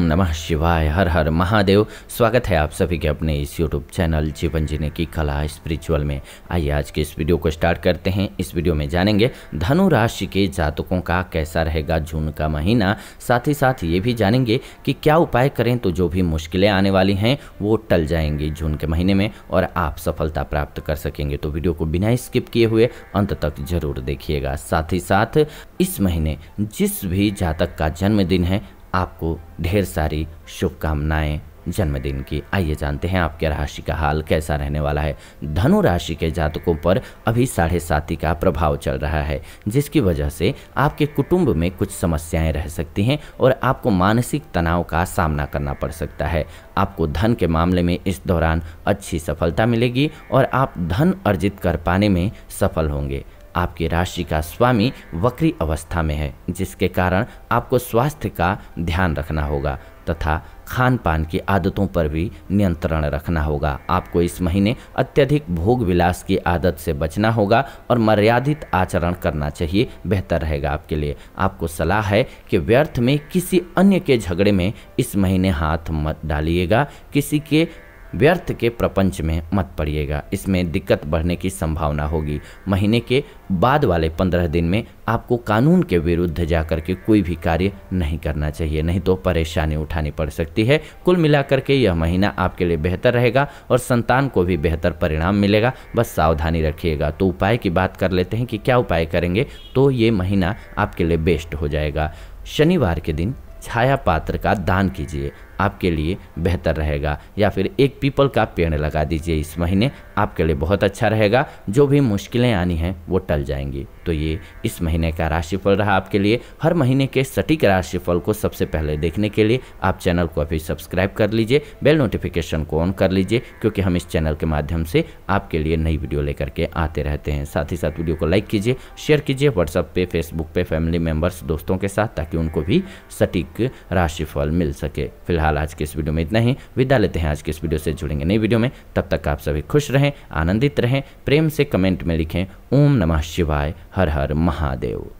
ओम नमः शिवाय हर हर महादेव स्वागत है आप सभी के अपने इस यूट्यूब चैनल जीवन जीने की कला स्पिरिचुअल में आइए आज के इस वीडियो को स्टार्ट करते हैं इस वीडियो में जानेंगे धनु राशि के जातकों का कैसा रहेगा जून का महीना साथ ही साथ ये भी जानेंगे कि क्या उपाय करें तो जो भी मुश्किलें आने वाली हैं वो टल जाएंगी जून के महीने में और आप सफलता प्राप्त कर सकेंगे तो वीडियो को बिना स्किप किए हुए अंत तक जरूर देखिएगा साथ ही साथ इस महीने जिस भी जातक का जन्मदिन है आपको ढेर सारी शुभकामनाएं जन्मदिन की आइए जानते हैं आपके राशि का हाल कैसा रहने वाला है धनु राशि के जातकों पर अभी साढ़े साथी का प्रभाव चल रहा है जिसकी वजह से आपके कुटुंब में कुछ समस्याएं रह सकती हैं और आपको मानसिक तनाव का सामना करना पड़ सकता है आपको धन के मामले में इस दौरान अच्छी सफलता मिलेगी और आप धन अर्जित कर पाने में सफल होंगे आपकी राशि का स्वामी वक्री अवस्था में है जिसके कारण आपको स्वास्थ्य का ध्यान रखना होगा तथा खान पान की आदतों पर भी नियंत्रण रखना होगा आपको इस महीने अत्यधिक भोग विलास की आदत से बचना होगा और मर्यादित आचरण करना चाहिए बेहतर रहेगा आपके लिए आपको सलाह है कि व्यर्थ में किसी अन्य के झगड़े में इस महीने हाथ मत डालिएगा किसी के व्यर्थ के प्रपंच में मत पड़िएगा इसमें दिक्कत बढ़ने की संभावना होगी महीने के बाद वाले पंद्रह दिन में आपको कानून के विरुद्ध जाकर के कोई भी कार्य नहीं करना चाहिए नहीं तो परेशानी उठानी पड़ सकती है कुल मिलाकर के यह महीना आपके लिए बेहतर रहेगा और संतान को भी बेहतर परिणाम मिलेगा बस सावधानी रखिएगा तो उपाय की बात कर लेते हैं कि क्या उपाय करेंगे तो ये महीना आपके लिए बेस्ट हो जाएगा शनिवार के दिन छाया पात्र का दान कीजिए आपके लिए बेहतर रहेगा या फिर एक पीपल का पेड़ लगा दीजिए इस महीने आपके लिए बहुत अच्छा रहेगा जो भी मुश्किलें आनी हैं वो टल जाएंगी तो ये इस महीने का राशिफल रहा आपके लिए हर महीने के सटीक राशिफल को सबसे पहले देखने के लिए आप चैनल को अभी सब्सक्राइब कर लीजिए बेल नोटिफिकेशन को ऑन कर लीजिए क्योंकि हम इस चैनल के माध्यम से आपके लिए नई वीडियो लेकर के आते रहते हैं साथ ही साथ वीडियो को लाइक कीजिए शेयर कीजिए व्हाट्सअप पे फेसबुक पे फैमिली मेम्बर्स दोस्तों के साथ ताकि उनको भी सटीक राशिफल मिल सके फिलहाल फिलहाल आज के इस वीडियो में इतना ही विदा लेते हैं आज के इस वीडियो से जुड़ेंगे नई वीडियो में तब तक आप सभी खुश रहें आनंदित रहें प्रेम से कमेंट में लिखें ओम नमः शिवाय हर हर महादेव